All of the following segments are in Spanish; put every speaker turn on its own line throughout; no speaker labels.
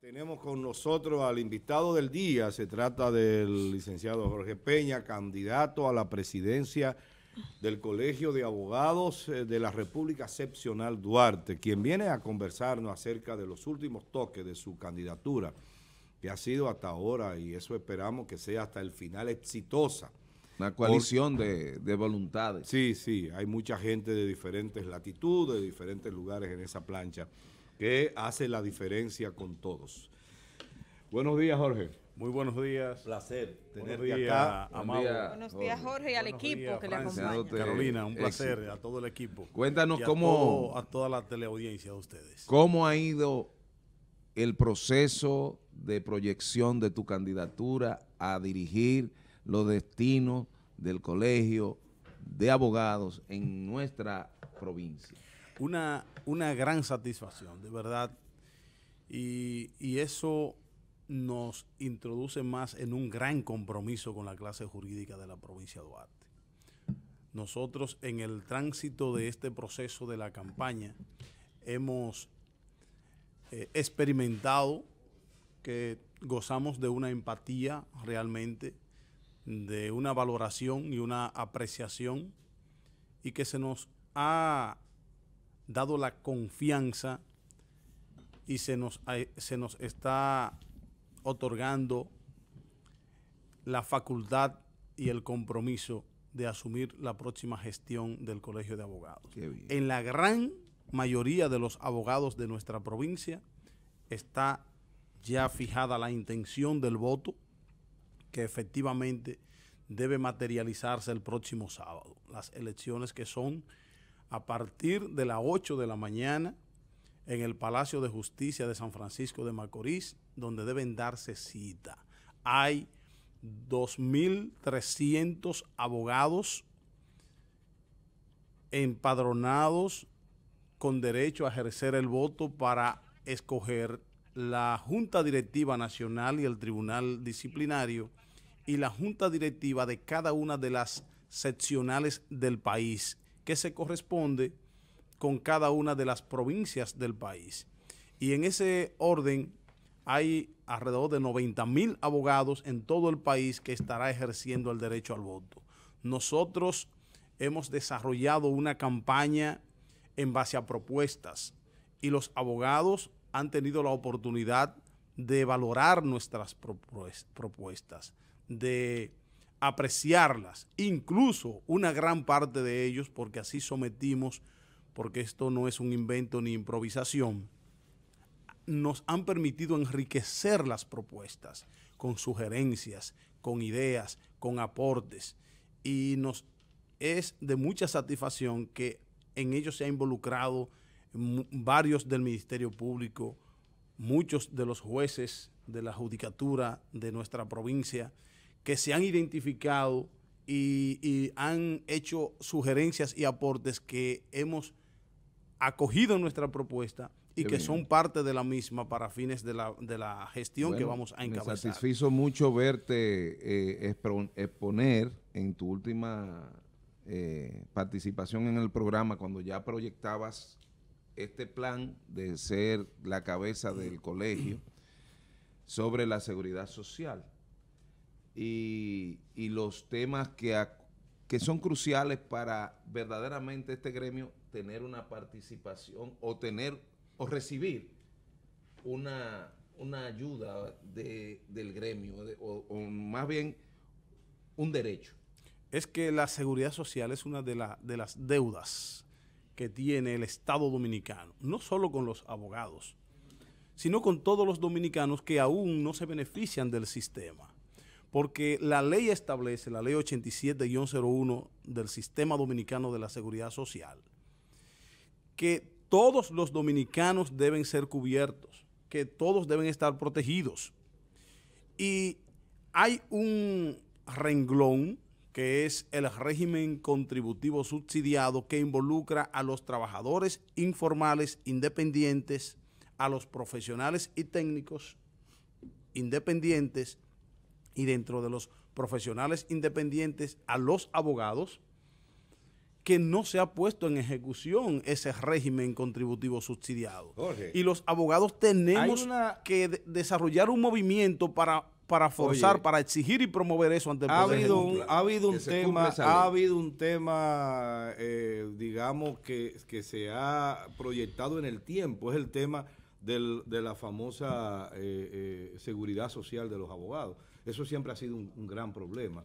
Tenemos con nosotros al invitado del día, se trata del licenciado Jorge Peña, candidato a la presidencia del Colegio de Abogados eh, de la República Excepcional Duarte, quien viene a conversarnos acerca de los últimos toques de su candidatura, que ha sido hasta ahora, y eso esperamos que sea hasta el final exitosa.
Una coalición
de voluntades. Sí, sí, hay mucha gente de diferentes latitudes, de diferentes lugares en esa plancha que hace la diferencia con todos. Buenos días, Jorge. Muy buenos días. Placer tenerte acá. Amado.
Buenos días, Jorge, y al equipo que le acompaña. Carolina, un placer a todo el equipo. Cuéntanos cómo. a toda la teleaudiencia de ustedes.
¿Cómo ha ido el proceso de proyección de tu candidatura a dirigir los destinos del colegio de abogados en nuestra provincia?
una, gran satisfacción, de verdad. Y, eso nos introduce más en un gran compromiso con la clase jurídica de la provincia de Duarte. Nosotros en el tránsito de este proceso de la campaña hemos eh, experimentado que gozamos de una empatía realmente, de una valoración y una apreciación y que se nos ha dado la confianza y se nos, eh, se nos está otorgando la facultad y el compromiso de asumir la próxima gestión del Colegio de Abogados. En la gran mayoría de los abogados de nuestra provincia está ya fijada la intención del voto que efectivamente debe materializarse el próximo sábado. Las elecciones que son a partir de las 8 de la mañana en el Palacio de Justicia de San Francisco de Macorís, donde deben darse cita. Hay 2.300 abogados empadronados con derecho a ejercer el voto para escoger la Junta Directiva Nacional y el Tribunal Disciplinario y la Junta Directiva de cada una de las seccionales del país que se corresponde con cada una de las provincias del país. Y en ese orden hay alrededor de 90 mil abogados en todo el país que estará ejerciendo el derecho al voto. Nosotros hemos desarrollado una campaña en base a propuestas y los abogados han tenido la oportunidad de valorar nuestras propuestas, de apreciarlas, incluso una gran parte de ellos, porque así sometimos, porque esto no es un invento ni improvisación, nos han permitido enriquecer las propuestas con sugerencias, con ideas, con aportes, y nos es de mucha satisfacción que en ello se ha involucrado varios del Ministerio Público, muchos de los jueces de la Judicatura de nuestra provincia, que se han identificado y, han hecho sugerencias y aportes que hemos acogido en nuestra propuesta y que son parte de la misma para fines de la, de la gestión que vamos a encabezar. Me satisfizo
mucho verte eh, exponer en tu última eh, participación en el programa cuando ya proyectabas este plan de ser la cabeza del colegio sobre la seguridad social y, los temas que, son cruciales para verdaderamente este gremio tener una participación o tener o recibir una, ayuda del gremio o,
más bien un derecho. Es que la seguridad social es una de, de las deudas que tiene el Estado dominicano, no solo con los abogados, sino con todos los dominicanos que aún no se benefician del sistema porque la ley establece, la ley 87-01 del Sistema Dominicano de la Seguridad Social, que todos los dominicanos deben ser cubiertos, que todos deben estar protegidos. Y hay un renglón que es el régimen contributivo subsidiado que involucra a los trabajadores informales independientes, a los profesionales y técnicos independientes, y dentro de los profesionales independientes a los abogados que no se ha puesto en ejecución ese régimen contributivo subsidiado. y los abogados tenemos que desarrollar un movimiento para, para forzar, para exigir y promover eso ante el ha habido un, ha habido un tema, ha eh,
habido un tema, digamos, que, se ha proyectado en el tiempo, es el tema de la famosa eh, eh, seguridad social de los abogados. Eso siempre ha sido un, gran problema,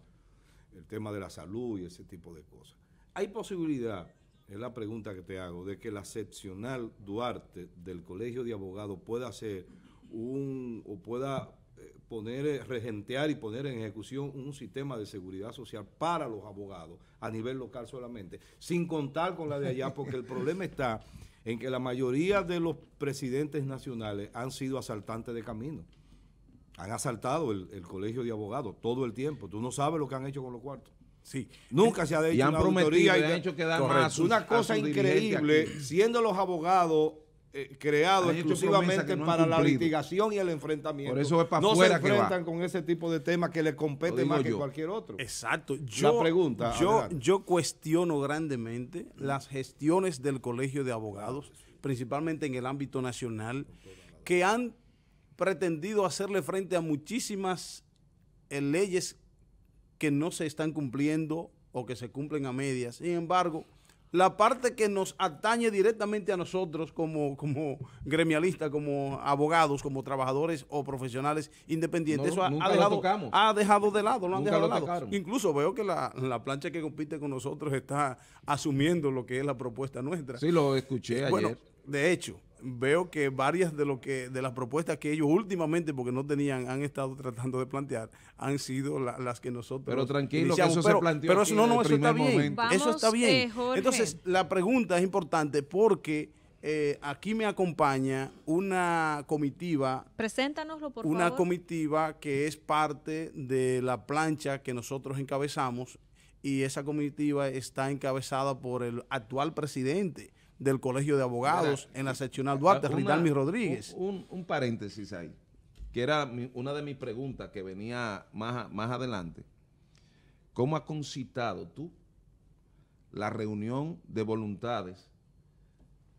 el tema de la salud y ese tipo de cosas. Hay posibilidad, es la pregunta que te hago, de que la excepcional Duarte del Colegio de Abogados pueda hacer un, o pueda eh, poner, eh, regentear y poner en ejecución un sistema de seguridad social para los abogados a nivel local solamente, sin contar con la de allá, porque el problema está en que la mayoría de los presidentes nacionales han sido asaltantes de camino. Han asaltado el, colegio de abogados todo el tiempo. Tú no sabes lo que han hecho con los cuartos. Sí. Nunca se ha hecho una prometido, Y han hecho más una cosa increíble, siendo los abogados eh, creados exclusivamente para la litigación y el enfrentamiento. Por eso es para no se enfrentan con ese tipo de temas que les compete más que cualquier otro. Exacto. pregunta.
yo cuestiono grandemente las gestiones del colegio de abogados, principalmente en el ámbito nacional, que han pretendido hacerle frente a muchísimas eh, leyes que no se están cumpliendo o que se cumplen a medias. Sin embargo, la parte que nos atañe directamente a nosotros como, gremialistas, como abogados, como trabajadores o profesionales independientes, eso ha, dejado, ha, dejado, de lado, lo han dejado de lado. Incluso veo que la, plancha que compite con nosotros está asumiendo lo que es la propuesta nuestra. Sí, lo
escuché bueno, ayer.
De hecho, veo que varias de lo que de las propuestas que ellos últimamente porque no tenían han estado tratando de plantear han sido las que nosotros pero tranquilo eso pero, se planteó pero eso no no eso está, bien, eso está bien eh, entonces la pregunta es importante porque eh, aquí me acompaña una comitiva.
Preséntanoslo,
por favor. Una
comitiva que es parte de la plancha que nosotros encabezamos y esa comitiva está encabezada por el actual presidente del Colegio de Abogados en la eh, seccional eh, Duarte, Ritalmi Rodríguez.
Un, paréntesis ahí, que era una de mis preguntas que venía más, más adelante. ¿Cómo ha concitado tú la reunión de voluntades,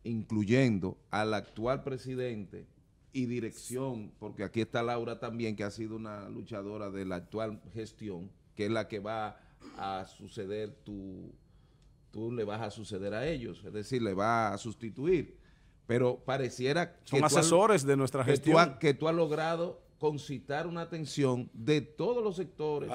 incluyendo al actual presidente y dirección, porque aquí está Laura también, que ha sido una luchadora de la actual gestión, que es la que va a suceder tu tú le vas a suceder a ellos, es decir, le va a sustituir. Pero pareciera que... asesores de nuestra gestión. Que tú, has logrado concitar una atención de todos los sectores,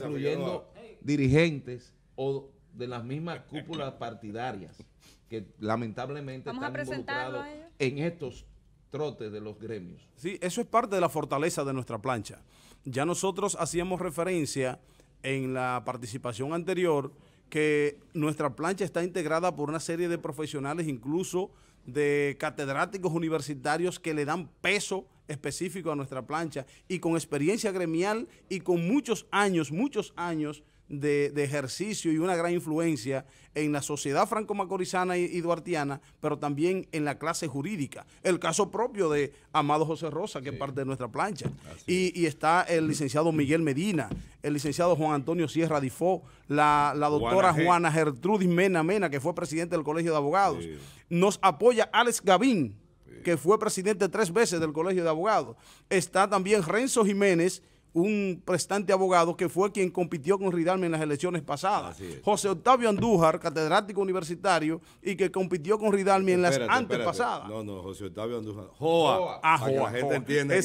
incluyendo dirigentes o de las mismas cúpulas partidarias que
lamentablemente
están involucrados
en estos trotes de los gremios. Sí, eso es parte de la fortaleza de nuestra plancha. Ya nosotros hacíamos referencia en la participación anterior que nuestra plancha está integrada por una serie de profesionales, incluso de catedráticos universitarios que le dan peso específico a nuestra plancha y con experiencia gremial y con muchos años, muchos años de, ejercicio y una gran influencia en la sociedad franco-macorizana y, duartiana, pero también en la clase jurídica. El caso propio de Amado José Rosa, que es parte de nuestra plancha. Y, está el licenciado Miguel Medina, el licenciado Juan Antonio Sierra Difó, la, doctora Juana, Gertrudis Mena Mena, que fue presidente del Colegio de Abogados. Nos apoya Alex Gavín, que fue presidente tres veces del Colegio de Abogados. Está también Renzo Jiménez, un prestante abogado que fue quien compitió con Ridalmi en las elecciones pasadas. José Octavio Andújar, catedrático universitario, y que compitió con Ridalmi en las antes pasadas.
No, no, José Octavio Andújar. Joa. Ah, gente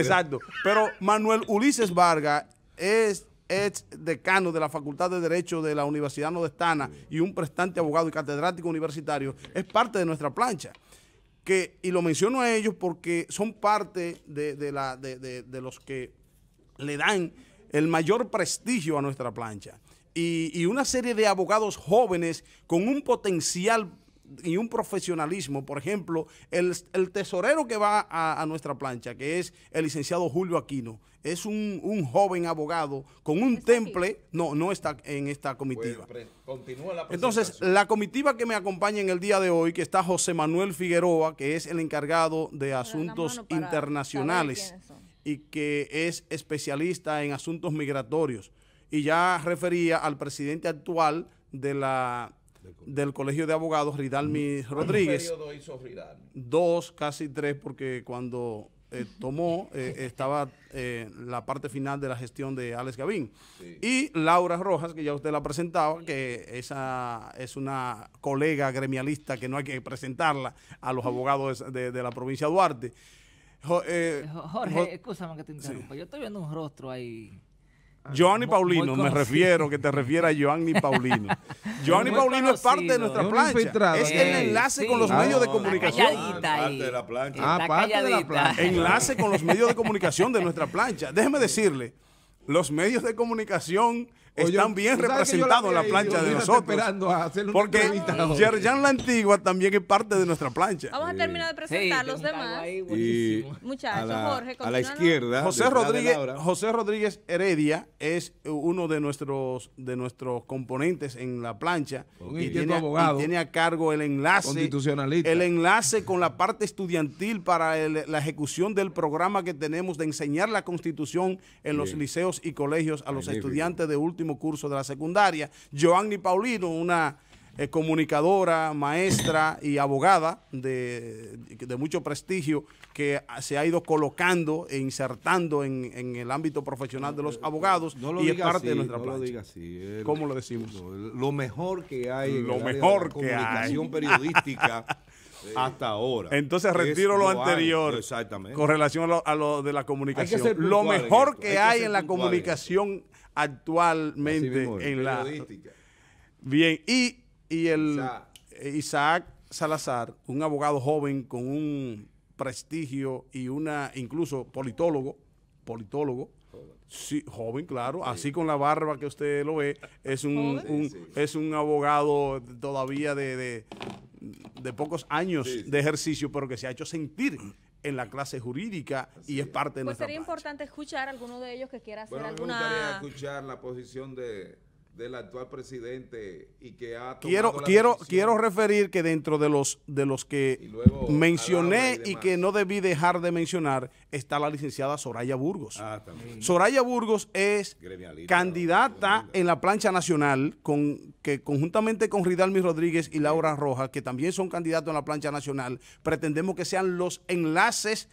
Exacto.
Pero Manuel Ulises Vargas es ex decano de la Facultad de Derecho de la Universidad Nordestana y un prestante abogado y catedrático universitario, es parte de nuestra plancha. Que, y lo menciono a ellos porque son parte de, la, de los que le dan el mayor prestigio a nuestra plancha. Y, y, una serie de abogados jóvenes con un potencial y un profesionalismo. Por ejemplo, el, tesorero que va a, nuestra plancha, que es el licenciado Julio Aquino, es un, un joven abogado con un temple. No, no está en esta pues, comitiva. Entonces, la comitiva que me acompaña en el día de hoy, que está José Manuel Figueroa, que es el encargado de asuntos internacionales y que es especialista en asuntos migratorios. Y ya refería al presidente actual de la, del Colegio de Abogados, Ridalmi Rodríguez. ¿Qué hizo Ridalmi? Dos, casi tres, porque cuando eh, tomó eh, estaba eh, la parte final de la gestión de Alex Gavín. Y Laura Rojas, que ya usted la presentaba, que esa es una colega gremialista que no hay que presentarla a los abogados de, de la provincia de Duarte eh, Jorge,
escúchame que te interrumpa. Yo estoy viendo un rostro ahí. Joanny Paulino, me refiero,
que te refiera a Joanny Paulino. Joanny Paulino es parte de nuestra plancha. Es el enlace con los ah, medios de comunicación. de
la plancha. parte de la plancha. Enlace
con los medios de comunicación de nuestra plancha. Déjeme decirle, los medios de comunicación están bien representados en la plancha de nosotros. Porque Yerjan la Antigua también es parte de nuestra plancha. Vamos a terminar de
presentar los demás. Muchachos, Jorge, A la izquierda.
José Rodríguez, José Rodríguez Heredia es uno de nuestros, de nuestros componentes en la plancha. Y tiene, a cargo el enlace. El enlace con la parte estudiantil para la ejecución del programa que tenemos de enseñar la constitución en los liceos y colegios a los estudiantes de último curso de la secundaria. Joanny Paulino, una eh, comunicadora, maestra y abogada de, mucho prestigio que se ha ido colocando e insertando en, el ámbito profesional de los eh, eh, abogados y es parte de nuestra
¿Cómo lo decimos? Lo mejor que hay en la comunicación periodística hasta ahora. Entonces retiro lo, anterior con
relación a lo, de la comunicación. Lo mejor que hay en, en la comunicación actualmente en la... Bien, y, el Isaac. Salazar, un abogado joven con un prestigio y una, incluso politólogo, politólogo, Sí, joven, claro. Así con la barba que usted lo ve, es un, es un abogado todavía de, de pocos años de ejercicio, pero que se ha hecho sentir en la clase jurídica y es parte de pues sería
importante escuchar a alguno de ellos que quiera hacer alguna... Me gustaría
escuchar la posición de
del actual presidente y que ha quiero quiero quiero
referir que dentro de los de los que mencioné y, que no debí dejar de mencionar está la licenciada Soraya Burgos. Ah, Soraya Burgos es candidata en la plancha nacional con que conjuntamente con Ridalmi Rodríguez y Laura Rojas, que también son candidatos en la plancha nacional, pretendemos que sean los enlaces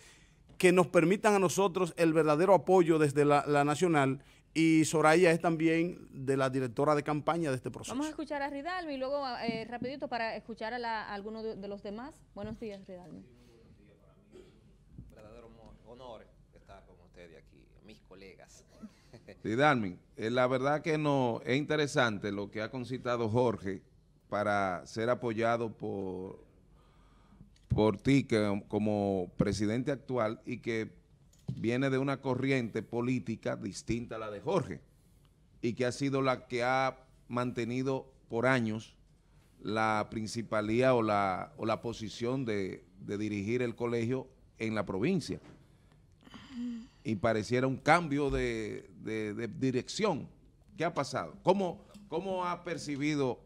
que nos permitan a nosotros el verdadero apoyo desde la, la nacional y Soraya es también de la directora de campaña de este proceso. Vamos
a escuchar a Ridalmi y luego eh, rapidito para escuchar a, la, alguno de, los demás. Buenos días, Ridalmi. Un
verdadero honor
estar con ustedes aquí, mis colegas.
Ridalmi, eh, la verdad que no es interesante lo que ha concitado Jorge para ser apoyado por, por ti como presidente actual y que viene de una corriente política distinta a la de Jorge y que ha sido la que ha mantenido por años la principalía o la, o la posición de, de dirigir el colegio en la provincia. Y pareciera un cambio de, de, dirección. ¿Qué ha pasado? ¿Cómo, ¿Cómo, ha percibido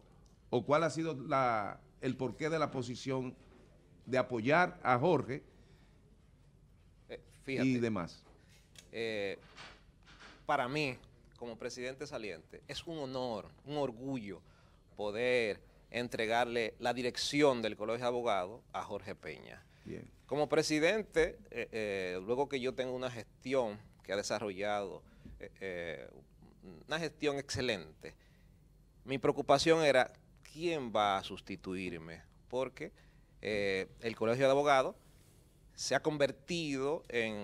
o cuál ha sido la, el porqué de la posición de apoyar a Jorge
y demás. Eh, para mí, como presidente saliente, es un honor, un orgullo poder entregarle la dirección del Colegio de Abogados a Jorge Peña. Como presidente, eh, eh, luego que yo tengo una gestión que ha desarrollado, una gestión excelente, mi preocupación era quién va a sustituirme, porque el Colegio de Abogados se ha convertido en,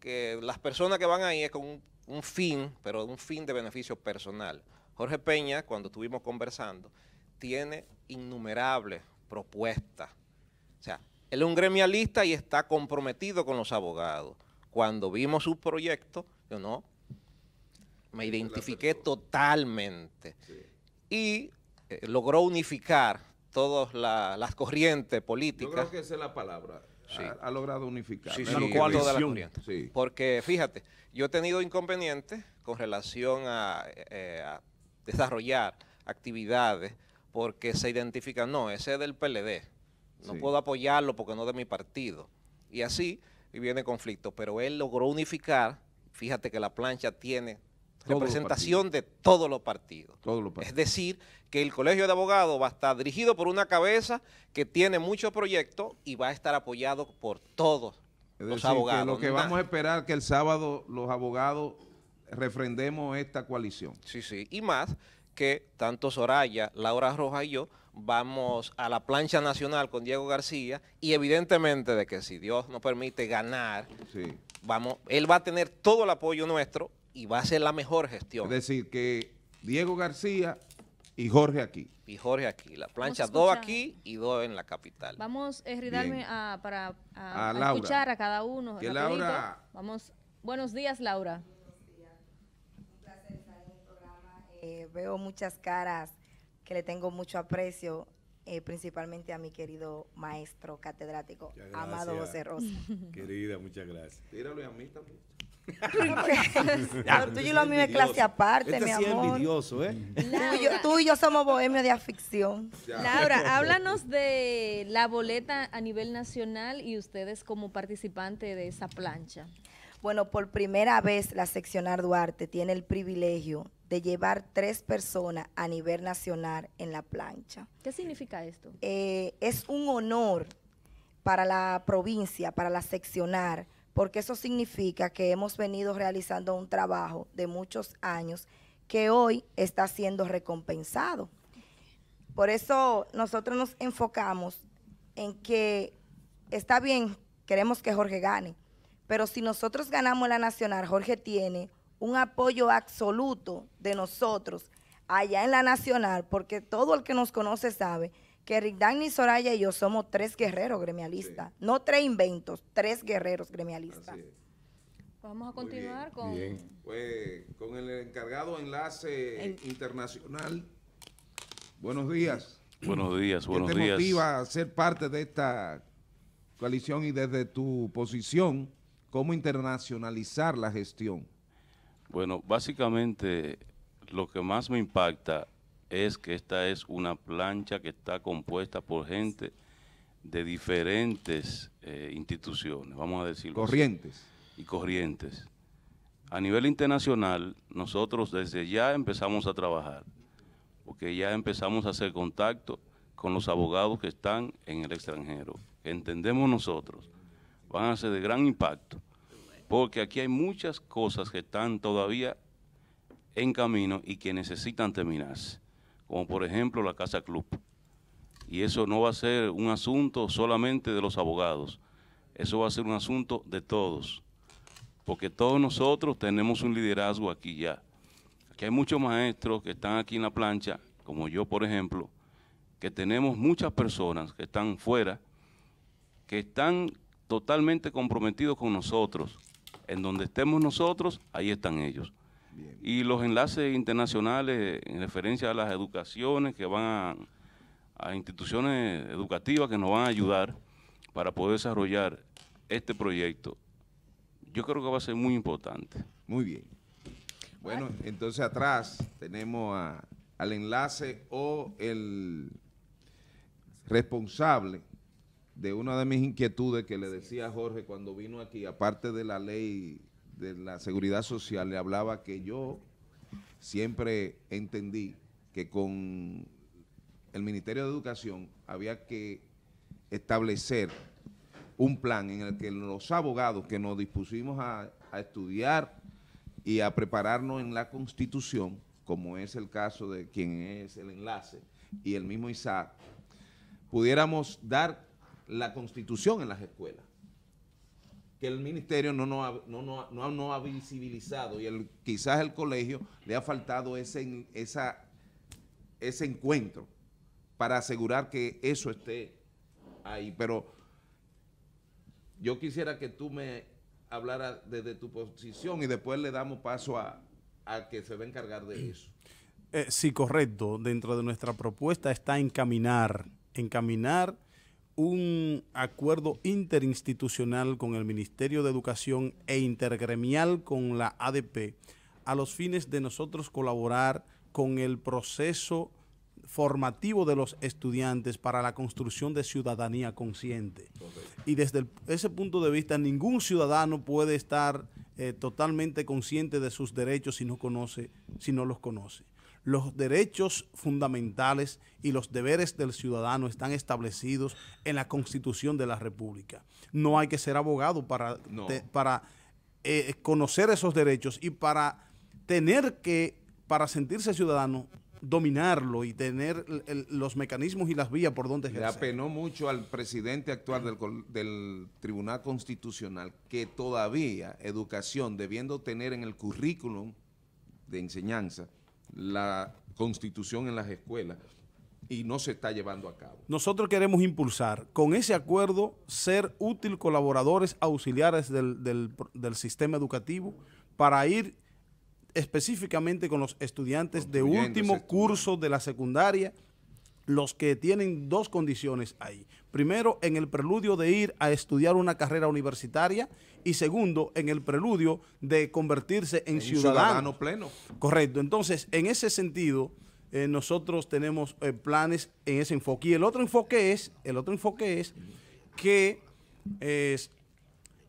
que las personas que van ahí es con un, fin, pero un fin de beneficio personal. Jorge Peña, cuando estuvimos conversando, tiene innumerables propuestas. O sea, él es un gremialista y está comprometido con los abogados. Cuando vimos su proyecto, yo no, me identifiqué totalmente. Y eh, logró unificar todas las corrientes políticas. Yo creo que
esa es la palabra, ha, logrado
unificar. Sí, sí, Porque fíjate, yo he tenido inconvenientes con relación a, eh, desarrollar actividades porque se identifican, no, ese es del PLD, no puedo apoyarlo porque no es de mi partido. Y así viene conflicto, pero él logró unificar, fíjate que la plancha tiene
representación
de todos los partidos. Es decir, que el Colegio de Abogados va a estar dirigido por una cabeza que tiene muchos proyectos y va a estar apoyado por todos los abogados. Que lo que vamos a
esperar que el sábado los abogados refrendemos esta coalición. Sí, sí, y
más que tanto Soraya, Laura roja y yo vamos a la plancha nacional con Diego García y evidentemente de que si Dios nos permite ganar, vamos, él va a tener todo el apoyo nuestro y va a ser la mejor gestión. Es
decir, que Diego García y Jorge aquí.
Y Jorge aquí. La plancha dos aquí y dos en la capital.
Vamos eh, a, para escuchar a cada uno.
Vamos. Buenos días, Laura. Un placer estar en el programa. veo muchas caras que le tengo mucho aprecio, eh, principalmente a mi querido maestro catedrático, Amado José Rosa.
Querida, muchas gracias.
Tíralo a
mí también
tú y yo a me clase aparte, este ¿eh? tú, y yo, somos bohemios de afición. Laura,
háblanos de la boleta a nivel nacional y ustedes como participante de esa plancha.
Bueno, por primera vez la seccionar Duarte tiene el privilegio de llevar tres personas a nivel nacional en la plancha.
¿Qué significa esto?
Eh, es un honor para la provincia, para la seccionar, porque eso significa que hemos venido realizando un trabajo de muchos años que hoy está siendo recompensado. Por eso nosotros nos enfocamos en que está bien, queremos que Jorge gane, pero si nosotros ganamos la nacional, Jorge tiene un apoyo absoluto de nosotros allá en la nacional, porque todo el que nos conoce sabe que y Soraya y yo somos tres guerreros gremialistas. No tres inventos, tres guerreros gremialistas.
Vamos a continuar con...
Pues, con el encargado enlace internacional. Buenos días.
Buenos días,
buenos ¿Qué te motiva a ser parte de esta coalición y desde tu posición, cómo internacionalizar la gestión?
Bueno, básicamente lo que más me impacta es que esta es una plancha que está compuesta por gente de diferentes eh, instituciones, vamos a decirlo. Corrientes. y corrientes. A nivel internacional, nosotros desde ya empezamos a trabajar, porque ya empezamos a hacer contacto con los abogados que están en el extranjero, entendemos nosotros, van a ser de gran impacto, porque aquí hay muchas cosas que están todavía en camino y que necesitan terminarse como por ejemplo la Casa Club. Y eso no va a ser un asunto solamente de los abogados, eso va a ser un asunto de todos, porque todos nosotros tenemos un liderazgo aquí ya. Aquí hay muchos maestros que están aquí en la plancha, como yo por ejemplo, que tenemos muchas personas que están fuera, que están totalmente comprometidos con nosotros. En donde estemos nosotros, ahí están ellos. Y los enlaces internacionales en referencia a las educaciones que van a, instituciones educativas que nos van a ayudar para poder desarrollar este proyecto, yo
creo que va a ser muy importante. Muy bien. Bueno, entonces atrás tenemos al enlace o el responsable de una de mis inquietudes que le decía a Jorge cuando vino aquí, aparte de la ley de la Seguridad Social le hablaba que yo siempre entendí que con el Ministerio de Educación había que establecer un plan en el que los abogados que nos dispusimos a, a estudiar y a prepararnos en la Constitución, como es el caso de quien es el enlace y el mismo Isaac, pudiéramos dar la Constitución en las escuelas que el ministerio no ha, ha visibilizado y el, quizás el colegio le ha faltado ese, esa, ese encuentro para asegurar que eso esté ahí. Pero yo quisiera que tú me hablaras desde tu posición y después le damos paso a, que se va a encargar de eso.
Eh, sí, correcto. Dentro de nuestra propuesta está encaminar, encaminar un acuerdo interinstitucional con el Ministerio de Educación e intergremial con la ADP a los fines de nosotros colaborar con el proceso formativo de los estudiantes para la construcción de ciudadanía consciente. Y desde ese punto de vista, ningún ciudadano puede estar eh, totalmente consciente de sus derechos no conoce, si no los conoce los derechos fundamentales y los deberes del ciudadano están establecidos en la Constitución de la República. No hay que ser abogado para, para eh, conocer esos derechos y para tener que, para sentirse ciudadano, dominarlo y tener los mecanismos y las vías por donde ejercer. Le
apenó mucho al presidente actual del, del, Tribunal Constitucional que todavía educación, debiendo tener en el currículum de enseñanza la constitución en las escuelas y no se está llevando a cabo.
Nosotros queremos impulsar con ese acuerdo ser útil colaboradores auxiliares del sistema educativo para ir específicamente con los estudiantes de último curso de la secundaria los que tienen dos condiciones ahí. Primero, en el preludio de ir a estudiar una carrera universitaria y segundo, en el preludio de convertirse en, ciudadano. pleno. Correcto. Entonces, en ese sentido, eh, nosotros tenemos eh, planes en ese enfoque. Y el otro enfoque es, el otro enfoque es que es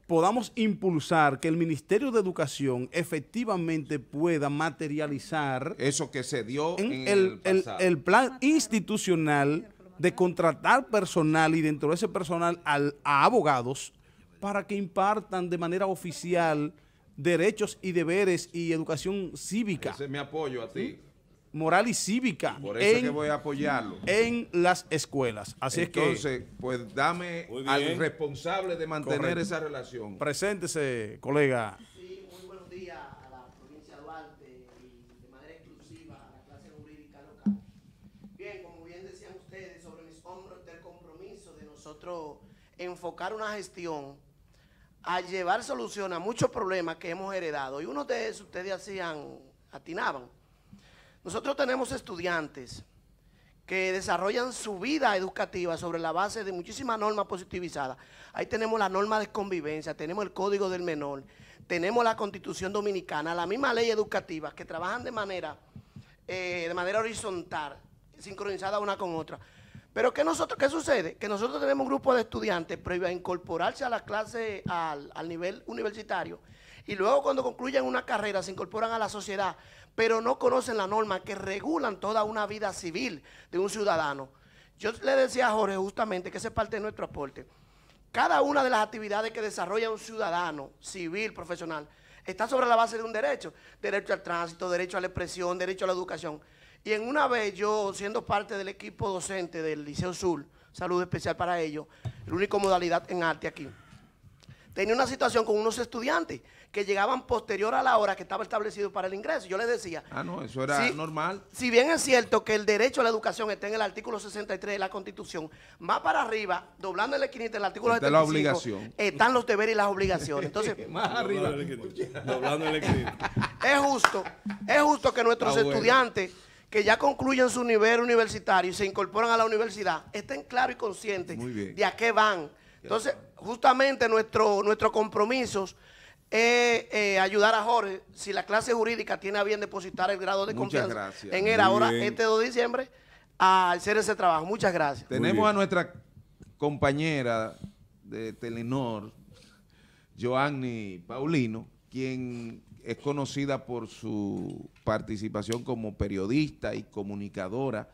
podamos impulsar que el Ministerio de Educación efectivamente pueda materializar eso que se dio en, el, plan institucional de contratar personal y dentro de ese personal a abogados para que impartan de manera oficial derechos y deberes y educación cívica. Ese
me apoyo a ti
moral y cívica. en, las escuelas. Así es que.
pues dame al responsable de mantener esa relación.
Preséntese, colega. Sí, muy buenos días a
la provincia de Duarte y de manera exclusiva a la clase jurídica local. Bien, como bien decían ustedes, sobre mis hombros del compromiso de nosotros enfocar una gestión a llevar solución a muchos problemas que hemos heredado. Y uno de esos ustedes hacían, atinaban nosotros tenemos estudiantes que desarrollan su vida educativa sobre la base de muchísimas normas positivizadas. Ahí tenemos la norma de convivencia, tenemos el Código del Menor, tenemos la Constitución Dominicana, la misma ley educativa, que trabajan de manera, eh, de manera horizontal, sincronizada una con otra. Pero ¿qué, nosotros, ¿qué sucede? Que nosotros tenemos un grupo de estudiantes previo a incorporarse a la clase al, al nivel universitario y luego cuando concluyen una carrera se incorporan a la sociedad pero no conocen la norma que regulan toda una vida civil de un ciudadano. Yo le decía a Jorge justamente que esa es parte de nuestro aporte. Cada una de las actividades que desarrolla un ciudadano civil, profesional, está sobre la base de un derecho. Derecho al tránsito, derecho a la expresión, derecho a la educación. Y en una vez yo, siendo parte del equipo docente del Liceo Sur, salud especial para ellos, la única modalidad en arte aquí, tenía una situación con unos estudiantes que llegaban posterior a la hora que estaba establecido para el ingreso. Yo les decía. Ah, no, eso era normal. Si bien es cierto que el derecho a la educación está en el artículo 63 de la Constitución, más para arriba, doblando el equinito, en el artículo de 75, la obligación. están los deberes y las obligaciones. Entonces, más arriba.
Doblando el es
justo, es justo que nuestros estudiantes que ya concluyen su nivel universitario y se incorporan a la universidad, estén claros y conscientes de a qué van. Entonces, justamente nuestro, nuestros compromisos eh, eh, ayudar a Jorge, si la clase jurídica tiene a bien depositar el grado de confianza en él ahora, este 2 de diciembre, a hacer ese trabajo. Muchas gracias. Tenemos a
nuestra compañera de Telenor, Joanny Paulino, quien es conocida por su participación como periodista y comunicadora.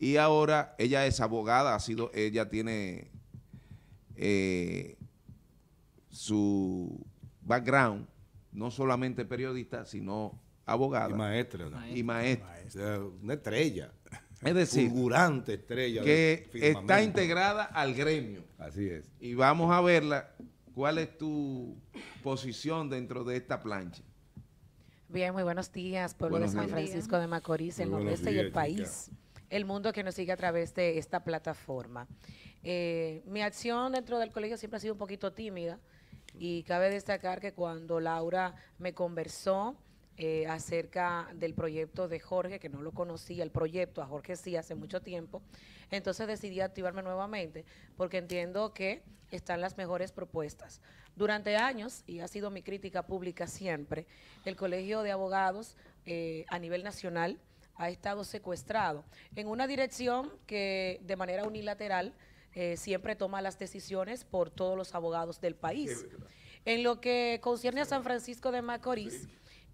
Y ahora ella es abogada, ha sido, ella tiene eh, su background, no solamente periodista, sino abogada. Y maestra. ¿no? Y maestra. Una estrella. Es decir, estrella. Que está integrada al gremio. Así es. Y vamos a verla. ¿Cuál es tu posición dentro de esta plancha?
Bien, muy buenos días, pueblo de San Francisco de Macorís, el noreste y el país. El mundo que nos sigue a través de esta plataforma. Eh, mi acción dentro del colegio siempre ha sido un poquito tímida. Y cabe destacar que cuando Laura me conversó, eh, acerca del proyecto de Jorge, que no lo conocía, el proyecto, a Jorge sí hace mucho tiempo. Entonces decidí activarme nuevamente porque entiendo que están las mejores propuestas. Durante años, y ha sido mi crítica pública siempre, el Colegio de Abogados eh, a nivel nacional ha estado secuestrado en una dirección que de manera unilateral eh, siempre toma las decisiones por todos los abogados del país. En lo que concierne a San Francisco de Macorís,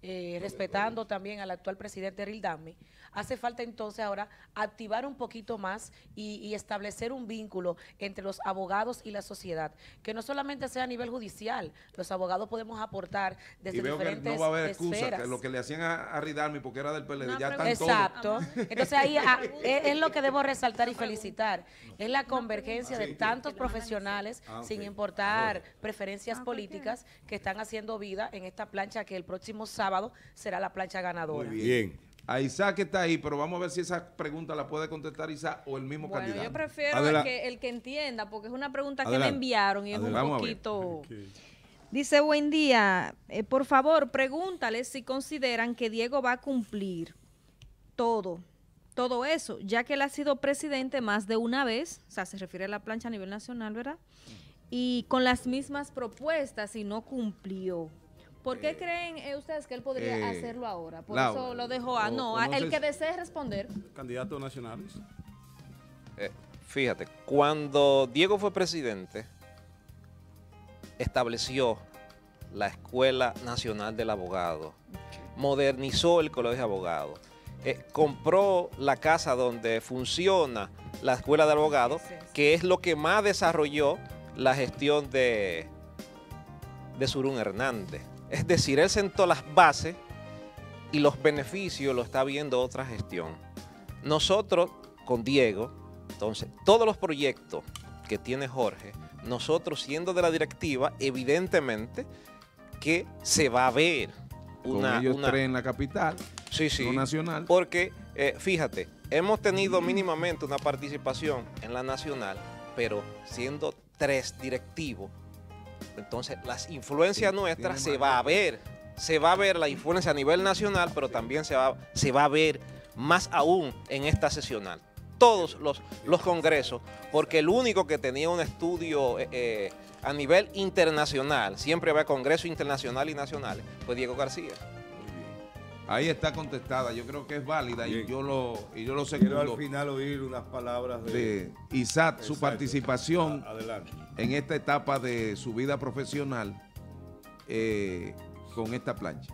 eh, respetando también al actual presidente Rildami, hace falta entonces ahora activar un poquito más y, establecer un vínculo entre los abogados y la sociedad, que no solamente sea a nivel judicial, los abogados podemos aportar desde y veo que no va a haber excusa, lo
que le hacían a, a porque era del PLD, ya están Exacto,
entonces ahí es, lo que debo resaltar y felicitar, es la convergencia ah, de tantos profesionales, ah, sin importar ah, preferencias políticas, que están haciendo vida en esta plancha que el próximo sábado será la plancha ganadora.
bien. A Isaac está ahí, pero vamos a ver si esa pregunta la puede contestar Isaac o el mismo candidato. Yo prefiero el
que, el que, entienda,
porque es una pregunta que me enviaron y es un poquito... Dice, buen día, eh, por favor, pregúntale si consideran que Diego va a cumplir todo, todo eso, ya que él ha sido presidente más de una vez, o sea, se refiere a la plancha a nivel nacional, ¿verdad? Y con las mismas propuestas y no cumplió. ¿Por qué eh, creen eh, ustedes que él podría eh, hacerlo ahora? Por eso lo dejó a... no, el que desee
responder.
¿Candidato nacional?
fíjate, cuando Diego fue presidente, estableció la Escuela Nacional del Abogado, modernizó el Colegio de Abogados, compró la casa donde funciona la Escuela de Abogados, que es lo que más desarrolló la gestión de, de Surún Hernández es decir, él sentó las bases y los beneficios lo está viendo otra gestión. Nosotros, con Diego, entonces, todos los proyectos que tiene Jorge, nosotros siendo de la directiva, evidentemente que se va a ver una... Tres
en la capital,
sí, sí, nacional. Porque, eh, fíjate, hemos tenido mínimamente una participación en la nacional, pero siendo tres directivos entonces, las influencias nuestras se va a ver. Se va a ver la influencia a nivel nacional, pero también se va, se va a ver más aún en esta sesional. Todos los, congresos, porque el único que tenía un estudio eh, eh, a nivel internacional, siempre había congresos internacionales
y nacionales, fue Diego García. Ahí está contestada, yo creo que es válida y yo lo y yo lo Quiero al final
oír unas palabras
de, de ISAT, su participación en esta etapa de su vida profesional eh, con esta plancha.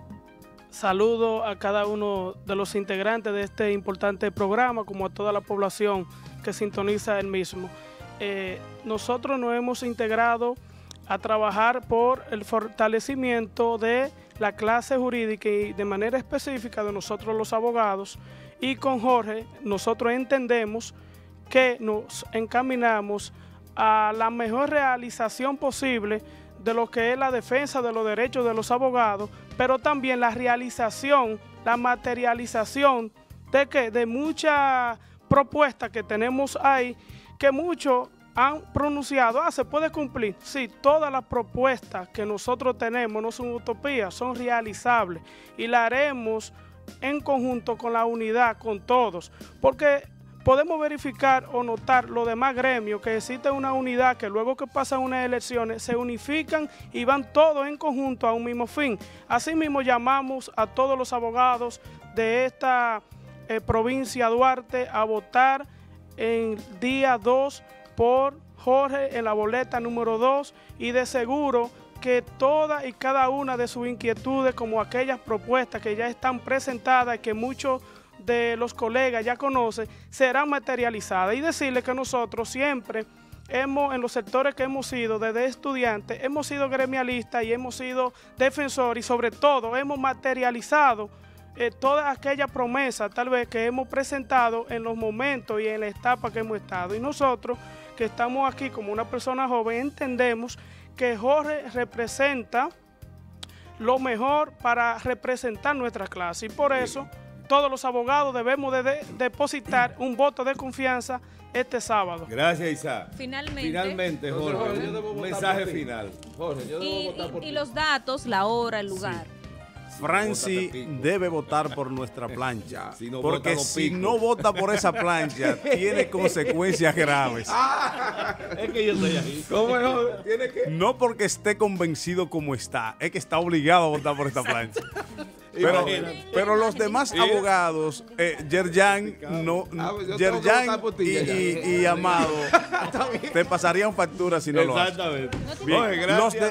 Saludo a cada uno de los integrantes de este importante programa, como a toda la población que sintoniza el mismo. Eh, nosotros nos hemos integrado a trabajar por el fortalecimiento de la clase jurídica y de manera específica de nosotros los abogados y con Jorge nosotros entendemos que nos encaminamos a la mejor realización posible de lo que es la defensa de los derechos de los abogados, pero también la realización, la materialización de que de muchas propuestas que tenemos ahí, que muchos han pronunciado, ah, se puede cumplir. Sí, todas las propuestas que nosotros tenemos no son utopías, son realizables y la haremos en conjunto con la unidad, con todos, porque podemos verificar o notar los demás gremios que existe una unidad que luego que pasan unas elecciones se unifican y van todos en conjunto a un mismo fin. Asimismo llamamos a todos los abogados de esta eh, provincia Duarte a votar en día 2 por Jorge en la boleta número 2 y de seguro que todas y cada una de sus inquietudes, como aquellas propuestas que ya están presentadas y que muchos de los colegas ya conocen, serán materializadas. Y decirle que nosotros siempre hemos, en los sectores que hemos sido, desde estudiantes, hemos sido gremialistas y hemos sido defensores y sobre todo hemos materializado eh, todas aquellas promesas tal vez que hemos presentado en los momentos y en la etapa que hemos estado. Y nosotros que estamos aquí como una persona joven entendemos que Jorge representa lo mejor para representar nuestra clase y por eso todos los abogados debemos de, depositar un voto de confianza este sábado.
Gracias, Isa.
Finalmente.
Jorge.
mensaje final.
y, los datos, la hora, el lugar.
Franci debe votar por nuestra plancha. porque si no vota por esa plancha, tiene consecuencias graves.
es que
yo estoy ahí. no? No porque esté convencido como está, es que está obligado a votar por esta plancha. Pero, pero, los demás abogados, eh, Yerjan, no, ah, pues y, Amado, te pasarían facturas si no lo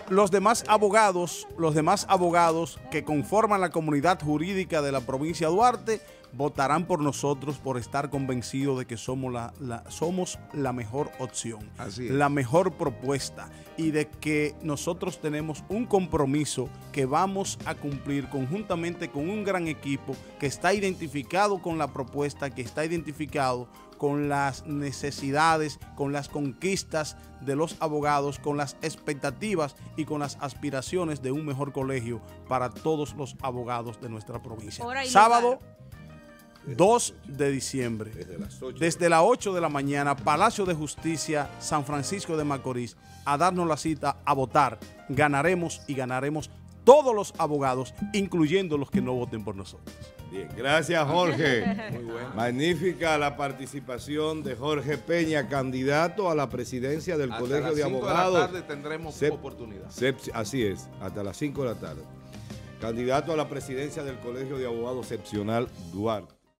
Los, demás abogados, los demás abogados que conforman la comunidad jurídica de la provincia de Duarte votarán por nosotros por estar convencidos de que somos la, somos la mejor opción, la mejor propuesta y de que nosotros tenemos un compromiso que vamos a cumplir conjuntamente con un gran equipo que está identificado con la propuesta, que está identificado con las necesidades, con las conquistas de los abogados, con las expectativas y con las aspiraciones de un mejor colegio para todos los abogados de nuestra provincia. Sábado. 2 de diciembre. Desde las, 8, de la mañana, Palacio de Justicia, San Francisco de Macorís, a darnos la cita a votar. Ganaremos y ganaremos todos los abogados, incluyendo los que no voten por nosotros.
Bien, gracias Jorge. Magnífica la participación de Jorge Peña, candidato a la presidencia del Colegio de Abogados. Hasta las 5 de la tarde tendremos oportunidad. así es, hasta las 5 de la tarde. Candidato a la presidencia del Colegio de Abogados Excepcional Duarte.